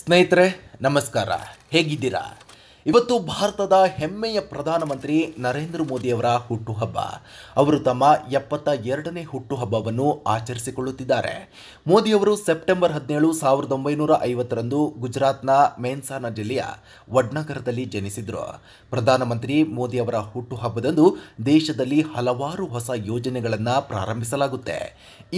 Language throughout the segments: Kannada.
ಸ್ನೇಹಿತರೆ ನಮಸ್ಕಾರ ಹೇಗಿದ್ದೀರಾ ಇವತ್ತು ಭಾರತದ ಹೆಮ್ಮೆಯ ಪ್ರಧಾನಮಂತ್ರಿ ನರೇಂದ್ರ ಮೋದಿಯವರ ಹುಟ್ಟುಹಬ್ಬ ಅವರು ತಮ್ಮ ಎಪ್ಪತ್ತ ಎರಡನೇ ಹುಟ್ಟುಹಬ್ಬವನ್ನು ಆಚರಿಸಿಕೊಳ್ಳುತ್ತಿದ್ದಾರೆ ಮೋದಿಯವರು ಸೆಪ್ಟೆಂಬರ್ ಹದಿನೇಳು ಸಾವಿರದ ಒಂಬೈನೂರ ಐವತ್ತರಂದು ಗುಜರಾತ್ನ ಮೇನ್ಸಾನ ಜಿಲ್ಲೆಯ ವಡ್ನಗರದಲ್ಲಿ ಜನಿಸಿದರು ಪ್ರಧಾನಮಂತ್ರಿ ಮೋದಿಯವರ ಹುಟ್ಟುಹಬ್ಬದಂದು ದೇಶದಲ್ಲಿ ಹಲವಾರು ಹೊಸ ಯೋಜನೆಗಳನ್ನು ಪ್ರಾರಂಭಿಸಲಾಗುತ್ತೆ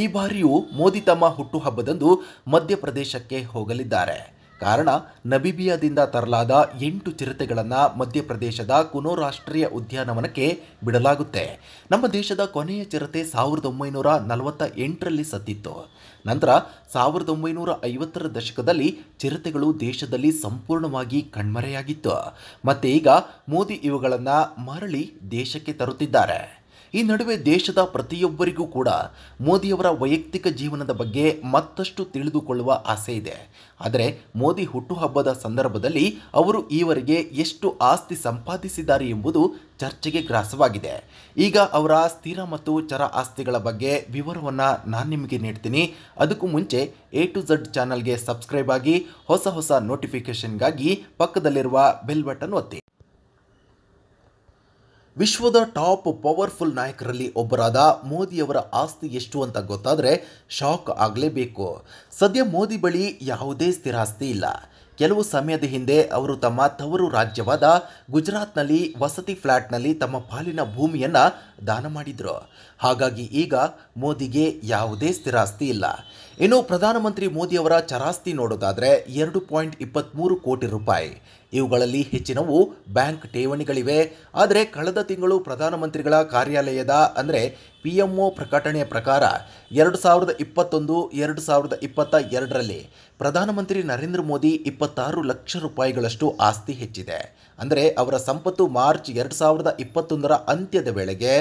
ಈ ಬಾರಿಯೂ ಮೋದಿ ತಮ್ಮ ಹುಟ್ಟುಹಬ್ಬದಂದು ಮಧ್ಯಪ್ರದೇಶಕ್ಕೆ ಹೋಗಲಿದ್ದಾರೆ ಕಾರಣ ನಬಿಬಿಯಾದಿಂದ ತರಲಾದ ಎಂಟು ಚಿರತೆಗಳನ್ನು ಮಧ್ಯಪ್ರದೇಶದ ಕುನೋ ರಾಷ್ಟ್ರೀಯ ಉದ್ಯಾನವನಕ್ಕೆ ಬಿಡಲಾಗುತ್ತೆ ನಮ್ಮ ದೇಶದ ಕೊನೆಯ ಚಿರತೆ ಸಾವಿರದ ಒಂಬೈನೂರ ನಲವತ್ತ ಎಂಟರಲ್ಲಿ ಸತ್ತಿತ್ತು ನಂತರ ಸಾವಿರದ ಒಂಬೈನೂರ ಐವತ್ತರ ದಶಕದಲ್ಲಿ ಚಿರತೆಗಳು ದೇಶದಲ್ಲಿ ಸಂಪೂರ್ಣವಾಗಿ ಕಣ್ಮರೆಯಾಗಿತ್ತು ಮತ್ತೆ ಈಗ ಮೋದಿ ಇವುಗಳನ್ನು ಮರಳಿ ದೇಶಕ್ಕೆ ತರುತ್ತಿದ್ದಾರೆ ಈ ನಡುವೆ ದೇಶದ ಪ್ರತಿಯೊಬ್ಬರಿಗೂ ಕೂಡ ಮೋದಿಯವರ ವೈಯಕ್ತಿಕ ಜೀವನದ ಬಗ್ಗೆ ಮತ್ತಷ್ಟು ತಿಳಿದುಕೊಳ್ಳುವ ಆಸೆ ಇದೆ ಆದರೆ ಮೋದಿ ಹುಟ್ಟುಹಬ್ಬದ ಸಂದರ್ಭದಲ್ಲಿ ಅವರು ಈವರೆಗೆ ಎಷ್ಟು ಆಸ್ತಿ ಸಂಪಾದಿಸಿದ್ದಾರೆ ಎಂಬುದು ಚರ್ಚೆಗೆ ಗ್ರಾಸವಾಗಿದೆ ಈಗ ಅವರ ಸ್ಥಿರ ಮತ್ತು ಚರ ಆಸ್ತಿಗಳ ಬಗ್ಗೆ ವಿವರವನ್ನು ನಾನು ನಿಮಗೆ ನೀಡ್ತೀನಿ ಅದಕ್ಕೂ ಮುಂಚೆ ಎ ಟು ಝಡ್ ಚಾನಲ್ಗೆ ಸಬ್ಸ್ಕ್ರೈಬ್ ಆಗಿ ಹೊಸ ಹೊಸ ನೋಟಿಫಿಕೇಷನ್ಗಾಗಿ ಪಕ್ಕದಲ್ಲಿರುವ ಬೆಲ್ ಬಟನ್ ಒತ್ತಿ ವಿಶ್ವದ ಟಾಪ್ ಪವರ್ಫುಲ್ ನಾಯಕರಲ್ಲಿ ಒಬ್ಬರಾದ ಮೋದಿಯವರ ಆಸ್ತಿ ಎಷ್ಟು ಅಂತ ಗೊತ್ತಾದರೆ ಶಾಕ್ ಆಗಲೇಬೇಕು ಸದ್ಯ ಮೋದಿ ಬಳಿ ಯಾವುದೇ ಸ್ಥಿರಾಸ್ತಿ ಇಲ್ಲ ಕೆಲವು ಸಮಯದ ಹಿಂದೆ ಅವರು ತಮ್ಮ ತವರು ರಾಜ್ಯವಾದ ಗುಜರಾತ್ನಲ್ಲಿ ವಸತಿ ಫ್ಲ್ಯಾಟ್ನಲ್ಲಿ ತಮ್ಮ ಪಾಲಿನ ಭೂಮಿಯನ್ನು ದಾನ ಮಾಡಿದರು ಹಾಗಾಗಿ ಈಗ ಮೋದಿಗೆ ಯಾವುದೇ ಸ್ಥಿರಾಸ್ತಿ ಇಲ್ಲ ಇನ್ನು ಪ್ರಧಾನಮಂತ್ರಿ ಮೋದಿಯವರ ಚರಾಸ್ತಿ ನೋಡೋದಾದರೆ ಎರಡು ಪಾಯಿಂಟ್ ಇಪ್ಪತ್ತ್ಮೂರು ಕೋಟಿ ರೂಪಾಯಿ ಇವುಗಳಲ್ಲಿ ಹೆಚ್ಚಿನವು ಬ್ಯಾಂಕ್ ಠೇವಣಿಗಳಿವೆ ಆದರೆ ಕಳೆದ ತಿಂಗಳು ಪ್ರಧಾನಮಂತ್ರಿಗಳ ಕಾರ್ಯಾಲಯದ ಅಂದರೆ ಪಿ ಎಮ್ ಒ ಪ್ರಕಟಣೆಯ ಪ್ರಕಾರ ಎರಡು ಸಾವಿರದ ಇಪ್ಪತ್ತೊಂದು ಎರಡು ಸಾವಿರದ ಇಪ್ಪತ್ತ ಎರಡರಲ್ಲಿ ಪ್ರಧಾನಮಂತ್ರಿ ನರೇಂದ್ರ ಮೋದಿ ಇಪ್ಪತ್ತಾರು ಲಕ್ಷ ರೂಪಾಯಿಗಳಷ್ಟು ಆಸ್ತಿ ಹೆಚ್ಚಿದೆ ಅಂದರೆ ಅವರ ಸಂಪತ್ತು ಮಾರ್ಚ್ ಎರಡು ಸಾವಿರದ ಇಪ್ಪತ್ತೊಂದರ ಅಂತ್ಯದ ವೇಳೆಗೆ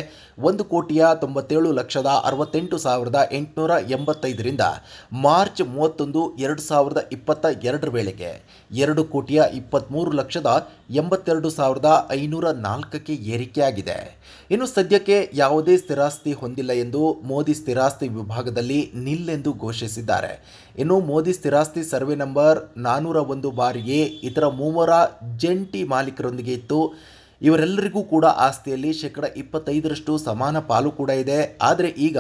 ಒಂದು ಕೋಟಿಯ ತೊಂಬತ್ತೇಳು ಲಕ್ಷದ ಅರವತ್ತೆಂಟು ಸಾವಿರದ ಎಂಟುನೂರ ಎಂಬತ್ತೈದರಿಂದ ಮಾರ್ಚ್ ಮೂವತ್ತೊಂದು ಎರಡು ಸಾವಿರದ ಇಪ್ಪತ್ತ ಎರಡರ ವೇಳೆಗೆ ಎರಡು ಕೋಟಿಯ ಇಪ್ಪತ್ತ್ಮೂರು ಮೂರು ಲಕ್ಷದ ಎಂಬತ್ತೆರಡು ಸಾವಿರದ ಐನೂರ ನಾಲ್ಕಕ್ಕೆ ಏರಿಕೆಯಾಗಿದೆ ಇನ್ನು ಸದ್ಯಕ್ಕೆ ಯಾವುದೇ ಸ್ಥಿರಾಸ್ತಿ ಹೊಂದಿಲ್ಲ ಎಂದು ಮೋದಿ ಸ್ಥಿರಾಸ್ತಿ ವಿಭಾಗದಲ್ಲಿ ನಿಲ್ಲೆಂದು ಘೋಷಿಸಿದ್ದಾರೆ ಇನ್ನು ಮೋದಿ ಸ್ಥಿರಾಸ್ತಿ ಸರ್ವೆ ನಂಬರ್ ನಾನ್ನೂರ ಒಂದು ಬಾರಿಗೆ ಇತರ ಮೂವರ ಜಂಟಿ ಮಾಲೀಕರೊಂದಿಗೆ ಇತ್ತು ಇವರೆಲ್ಲರಿಗೂ ಕೂಡ ಆಸ್ತಿಯಲ್ಲಿ ಶೇಕಡ ಇಪ್ಪತ್ತೈದರಷ್ಟು ಸಮಾನ ಪಾಲು ಕೂಡ ಇದೆ ಆದರೆ ಈಗ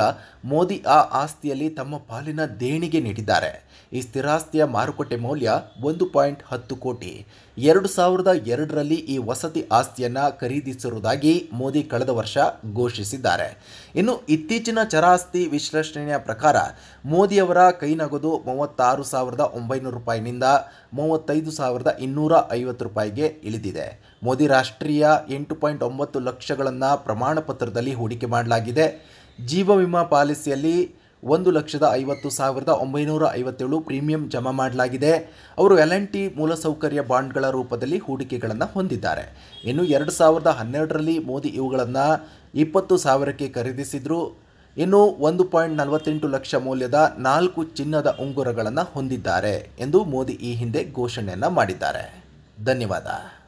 ಮೋದಿ ಆ ಆಸ್ತಿಯಲ್ಲಿ ತಮ್ಮ ಪಾಲಿನ ದೇಣಿಗೆ ನೀಡಿದ್ದಾರೆ ಈ ಸ್ಥಿರಾಸ್ತಿಯ ಮಾರುಕಟ್ಟೆ ಮೌಲ್ಯ ಒಂದು ಪಾಯಿಂಟ್ ಹತ್ತು ಕೋಟಿ ಎರಡು ಸಾವಿರದ ಎರಡರಲ್ಲಿ ಈ ವಸತಿ ಆಸ್ತಿಯನ್ನು ಖರೀದಿಸಿರುವುದಾಗಿ ಮೋದಿ ಕಳೆದ ವರ್ಷ ಘೋಷಿಸಿದ್ದಾರೆ ಇನ್ನು ಇತ್ತೀಚಿನ ಚರಾಸ್ತಿ ವಿಶ್ಲೇಷಣೆಯ ಪ್ರಕಾರ ಮೋದಿಯವರ ಕೈ ನಗದು ಮೂವತ್ತಾರು ಸಾವಿರದ ಒಂಬೈನೂರು ರೂಪಾಯಿನಿಂದ ಮೂವತ್ತೈದು ಸಾವಿರದ ಇನ್ನೂರ ಐವತ್ತು ರೂಪಾಯಿಗೆ ಇಳಿದಿದೆ ಮೋದಿ ರಾಷ್ಟ್ರೀಯ ಎಂಟು ಪಾಯಿಂಟ್ ಒಂಬತ್ತು ಲಕ್ಷಗಳನ್ನು ಪ್ರಮಾಣಪತ್ರದಲ್ಲಿ ಹೂಡಿಕೆ ಮಾಡಲಾಗಿದೆ ಜೀವ ವಿಮಾ ಪಾಲಿಸಿಯಲ್ಲಿ ಒಂದು ಲಕ್ಷದ ಐವತ್ತು ಸಾವಿರದ ಒಂಬೈನೂರ ಐವತ್ತೇಳು ಪ್ರೀಮಿಯಂ ಜಮಾ ಮಾಡಲಾಗಿದೆ ಅವರು ಎಲ್ ಎನ್ ಟಿ ಮೂಲಸೌಕರ್ಯ ಬಾಂಡ್ಗಳ ರೂಪದಲ್ಲಿ ಹೂಡಿಕೆಗಳನ್ನು ಹೊಂದಿದ್ದಾರೆ ಇನ್ನು ಎರಡು ಸಾವಿರದ ಹನ್ನೆರಡರಲ್ಲಿ ಮೋದಿ ಇವುಗಳನ್ನು ಇಪ್ಪತ್ತು ಸಾವಿರಕ್ಕೆ ಖರೀದಿಸಿದ್ರು ಇನ್ನು ಒಂದು ಪಾಯಿಂಟ್ ನಲವತ್ತೆಂಟು ಲಕ್ಷ ಮೌಲ್ಯದ ನಾಲ್ಕು ಚಿನ್ನದ ಉಂಗುರಗಳನ್ನು ಹೊಂದಿದ್ದಾರೆ ಎಂದು ಮೋದಿ ಈ ಹಿಂದೆ ಘೋಷಣೆಯನ್ನು ಮಾಡಿದ್ದಾರೆ ಧನ್ಯವಾದ